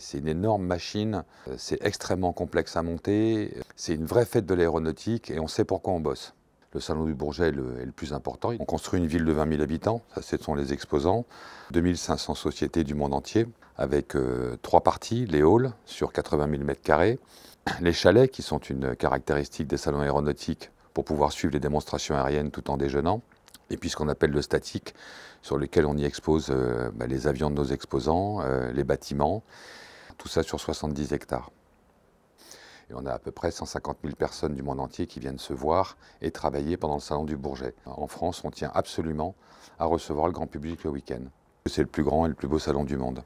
C'est une énorme machine, euh, c'est extrêmement complexe à monter, euh, c'est une vraie fête de l'aéronautique et on sait pourquoi on bosse. Le salon du Bourget est le, plus important. On construit une ville de 20 000 habitants, ça ce sont les exposants, 2500 sociétés du monde entier, avec euh, trois parties, les halls sur 80 000 m2, les chalets qui sont une caractéristique des salons aéronautiques pour pouvoir suivre les démonstrations aériennes tout en déjeunant, et puis ce qu'on appelle le statique, sur lequel on y expose bah, les avions de nos exposants, les bâtiments, tout ça sur 70 hectares. Et on a à peu près 150 000 personnes du monde entier qui viennent se voir et travailler pendant le Salon du Bourget. En France, on tient absolument à recevoir le grand public le week-end. C'est le plus grand et le plus beau salon du monde.